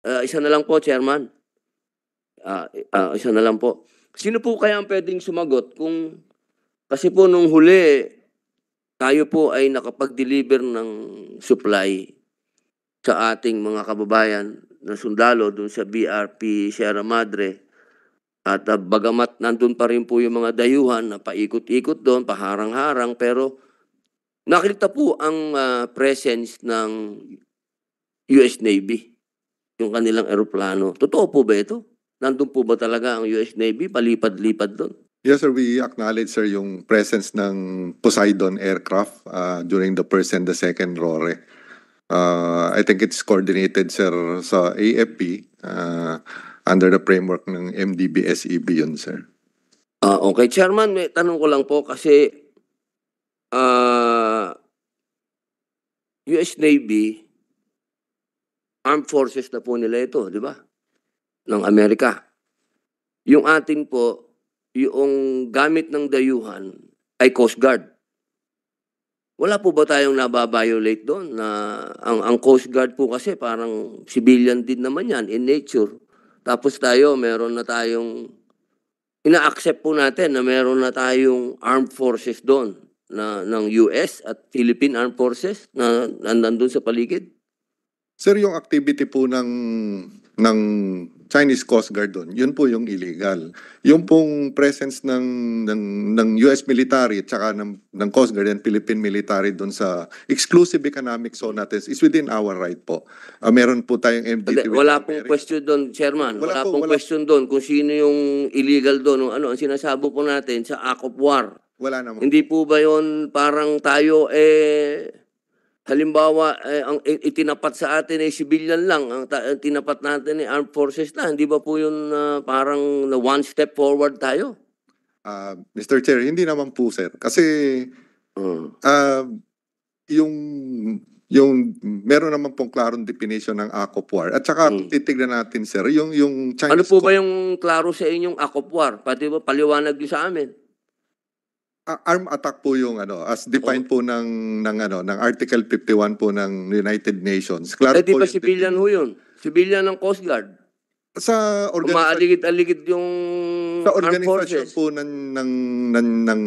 Uh, isa na lang po, Chairman. Uh, uh, isa na lang po. Sino po kaya ang pwedeng sumagot kung kasi po nung huli tayo po ay nakapag-deliver ng supply sa ating mga kababayan na sundalo doon sa BRP Sierra Madre. At uh, bagamat nandun pa rin po yung mga dayuhan na paikot-ikot doon, paharang-harang, pero nakita po ang uh, presence ng US Navy yung kanilang eroplano. Totoo po ba ito? Nandun po ba talaga ang US Navy palipad-lipad doon? Yes sir, we acknowledge sir yung presence ng Poseidon aircraft uh, during the first and the second RORE. Uh, I think it's coordinated sir sa AFP uh, under the framework ng MDBSEB e yun sir. Uh, okay, Chairman, may tanong ko lang po kasi uh, US Navy armed forces na po nila ito, di ba? Ng Amerika. Yung atin po, yung gamit ng dayuhan ay Coast Guard. Wala po ba tayong nababiolate doon? Na ang, ang Coast Guard po kasi parang civilian din naman yan in nature. Tapos tayo, meron na tayong, ina-accept po natin na meron na tayong armed forces doon na ng US at Philippine Armed Forces na, na nandun sa paligid. Sir, yung activity po ng ng Chinese Coast Guard doon, yun po yung illegal. Yung pong presence ng ng, ng US military at saka ng, ng Coast Guard and Philippine military doon sa exclusive economic zone natin is within our right po. Uh, meron po tayong MDT. Hindi, wala pong America. question doon, Chairman. Wala, wala po, pong wala. question doon kung sino yung illegal doon. Ano, ang sinasabo po natin sa act of war. Wala naman. Hindi po ba yon parang tayo eh Halimbawa, eh, ang itinapat sa atin ay eh, civilian lang. Ang ta- tinapat natin ay eh, armed forces na. Hindi ba po yun uh, parang one step forward tayo? Uh, ah, Mr. Chair, hindi naman po, sir. Kasi uh. Uh, yung yung meron naman pong klarong definition ng act war. At saka hmm. titignan natin sir, yung yung Chinese Ano po ba yung klaro sa inyong act of war? Pati ba paliwanag niyo sa amin? arm attack po yung ano as defined oh. po ng ng ano ng Article 51 po ng United Nations. Klaro eh, di ba civilian ho yun? Civilian ng Coast Guard. Sa organization aligid yung sa organization po ng ng ng, ng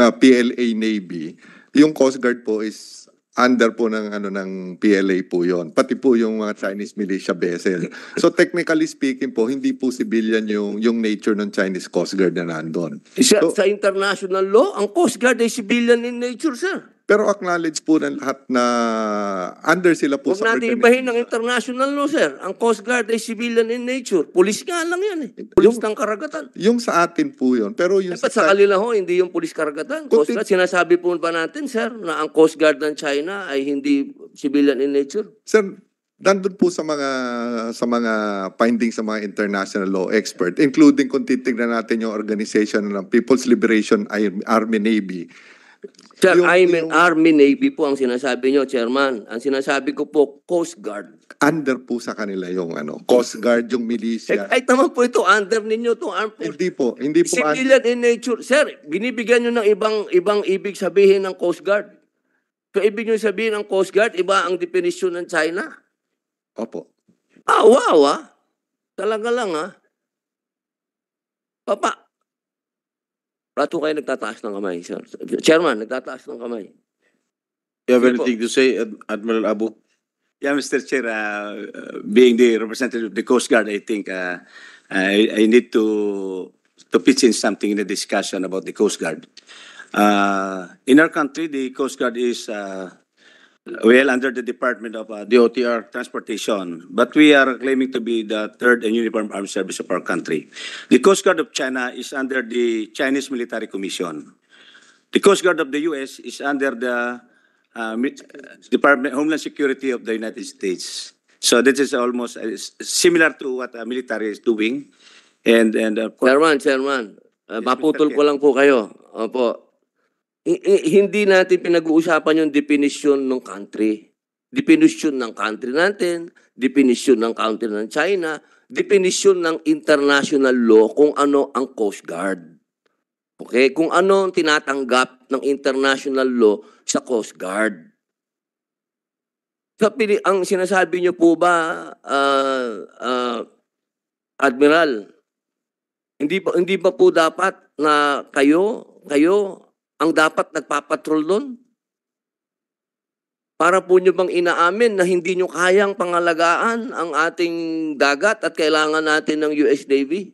uh, PLA Navy, yung Coast Guard po is under po ng ano ng PLA po 'yon. Pati po yung mga Chinese militia vessel. So technically speaking po, hindi po civilian yung yung nature ng Chinese Coast Guard na nandoon. Sa, so, sa international law, ang Coast Guard ay civilian in nature, sir. Pero acknowledge po ng lahat na under sila po Huwag sa natin ibahin ng international law, sir. Ang Coast Guard ay civilian in nature. Pulis nga lang yan eh. Pulis ng karagatan. Yung sa atin po yun. Pero yung Dapat sa, sa kanila ho, hindi yung pulis karagatan. Coast Guard, sinasabi po ba natin, sir, na ang Coast Guard ng China ay hindi civilian in nature? Sir, nandun po sa mga sa mga findings sa mga international law expert including kung titingnan natin yung organization ng People's Liberation Army Navy Sir, yung, I'm an Army Navy po ang sinasabi nyo, Chairman. Ang sinasabi ko po, Coast Guard. Under po sa kanila yung ano, Coast Guard, yung militia. Eh, ay, tama po ito, under ninyo itong armed force. Hindi po, hindi po. Civilian in nature. Sir, binibigyan nyo ng ibang, ibang ibig sabihin ng Coast Guard. So, ibig nyo sabihin ng Coast Guard, iba ang definition ng China. Opo. Ah, wow ah. Talaga lang ah. Papa, lahat po kayo nagtataas ng kamay, sir. Chairman, nagtataas ng kamay. You have anything to say, Ad- Admiral Abu? Yeah, Mr. Chair, uh, uh, being the representative of the Coast Guard, I think uh, I, I need to to pitch in something in the discussion about the Coast Guard. Uh, in our country, the Coast Guard is uh, well under the Department of uh, DOTR Transportation, but we are claiming to be the third and uniform armed service of our country. The Coast Guard of China is under the Chinese Military Commission. The Coast Guard of the U.S. is under the uh, Department Homeland Security of the United States. So this is almost uh, similar to what the military is doing. And, and uh, Chairman, Chairman, uh, maputol ko lang po kayo. Opo, I- hindi natin pinag-uusapan yung definition ng country. Definition ng country natin, definition ng country ng China, definition ng international law kung ano ang Coast Guard. Okay? Kung ano ang tinatanggap ng international law sa Coast Guard. Sa pili, ang sinasabi niyo po ba, uh, uh, Admiral, hindi pa, hindi pa po dapat na kayo, kayo, ang dapat nagpapatrol doon? Para po nyo bang inaamin na hindi nyo kayang pangalagaan ang ating dagat at kailangan natin ng US Navy?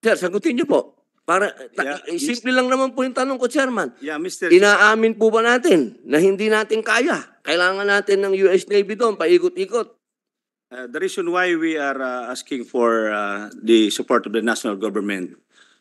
Sir, sagutin nyo po. Para, yeah, eh, simple lang naman po yung tanong ko, Chairman. Yeah, Mr. Inaamin po ba natin na hindi natin kaya? Kailangan natin ng US Navy doon, paikot-ikot. Uh, the reason why we are uh, asking for uh, the support of the national government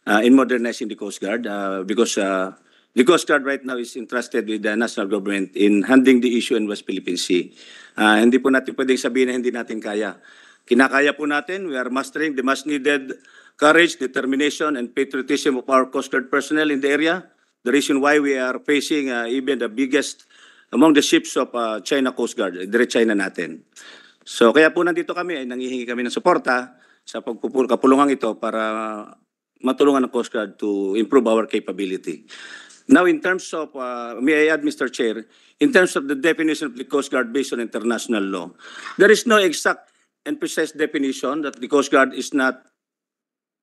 uh, in modernizing the Coast Guard uh, because uh, the Coast Guard right now is entrusted with the national government in handling the issue in West Philippine Sea. Uh, hindi po natin pwedeng sabihin na hindi natin kaya. Kinakaya po natin. We are mastering the much needed courage, determination, and patriotism of our Coast Guard personnel in the area. The reason why we are facing uh, even the biggest among the ships of uh, China Coast Guard, eh, dire China natin. So kaya po nandito kami ay nangihingi kami ng suporta sa pagpupulong ito para matulungan ng Coast Guard to improve our capability. Now, in terms of, uh, may I add, Mr. Chair, in terms of the definition of the Coast Guard based on international law, there is no exact and precise definition that the Coast Guard is not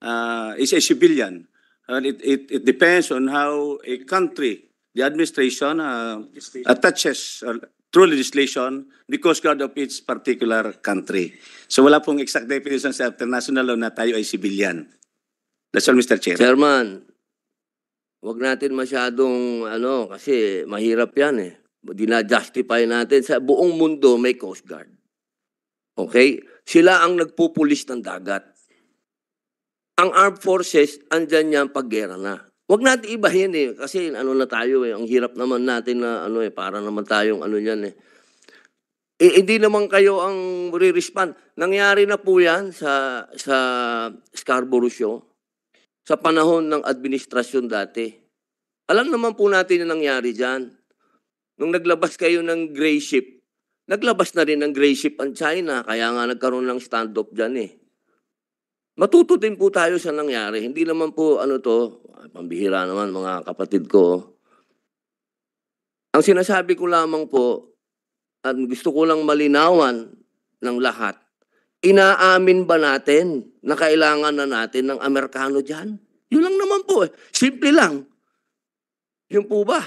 uh, is a civilian. And it, it, it depends on how a country, the administration, uh, attaches uh, through legislation the Coast Guard of its particular country. So wala pong exact definition sa international law na tayo ay civilian. That's all, Mr. Chair. Chairman, wag natin masyadong ano kasi mahirap yan eh. Dinajustify natin sa buong mundo may Coast Guard. Okay? Sila ang nagpupulis ng dagat. Ang armed forces, andyan yan pag na. Wag natin ibahin eh kasi ano na tayo eh. Ang hirap naman natin na ano eh para naman tayong ano niyan eh. Eh, hindi naman kayo ang re-respond. Nangyari na po yan sa, sa Scarborough Show sa panahon ng administrasyon dati. Alam naman po natin na nangyari dyan. Nung naglabas kayo ng gray ship, naglabas na rin ng gray ship ang China, kaya nga nagkaroon ng stand-up dyan eh. Matuto din po tayo sa nangyari. Hindi naman po ano to, pambihira naman mga kapatid ko. Ang sinasabi ko lamang po, at gusto ko lang malinawan ng lahat, inaamin ba natin na kailangan na natin ng Amerikano dyan? Yun lang naman po eh. Simple lang. Yun po ba?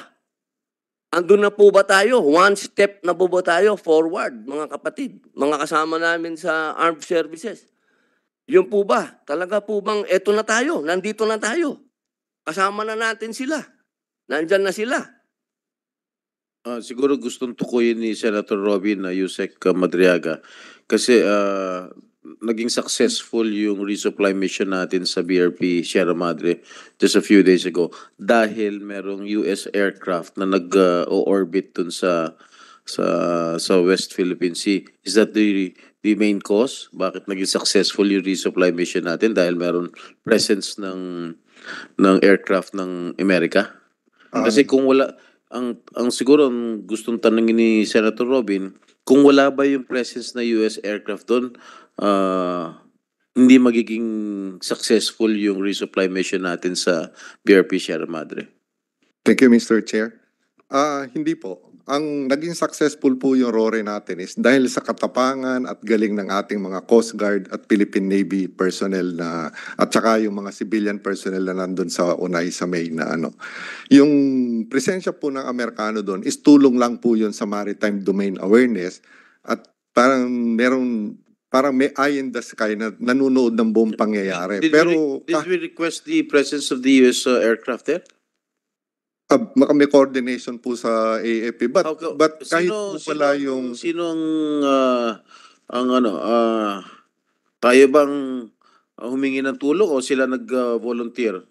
Andun na po ba tayo? One step na po ba tayo forward, mga kapatid? Mga kasama namin sa armed services. Yun po ba? Talaga po bang eto na tayo? Nandito na tayo? Kasama na natin sila. Nandyan na sila. Uh, siguro gustong tukuyin ni Senator Robin na uh, Yusek uh, Madriaga kasi uh, naging successful yung resupply mission natin sa BRP Sierra Madre just a few days ago dahil merong US aircraft na nag-orbit o dun sa sa sa West Philippine Sea. Is that the the main cause? Bakit naging successful yung resupply mission natin dahil meron presence ng ng aircraft ng Amerika? Um, Kasi kung wala ang ang siguro ang gustong tanungin ni Senator Robin kung wala ba yung presence na US aircraft doon, uh, hindi magiging successful yung resupply mission natin sa BRP Sierra Madre. Thank you, Mr. Chair. Uh, hindi po ang naging successful po yung RORE natin is dahil sa katapangan at galing ng ating mga Coast Guard at Philippine Navy personnel na at saka yung mga civilian personnel na nandun sa Unay sa May na ano. Yung presensya po ng Amerikano doon is tulong lang po yun sa maritime domain awareness at parang merong parang may eye in the sky na nanonood ng buong pangyayari. Did Pero we, did we request the presence of the US uh, aircraft there? Ah, may coordination po sa AFP. But, okay. but kahit sino, po pala sino, yung... Sino ang, uh, ah, ang ano, uh, tayo bang humingi ng tulong o sila nag-volunteer?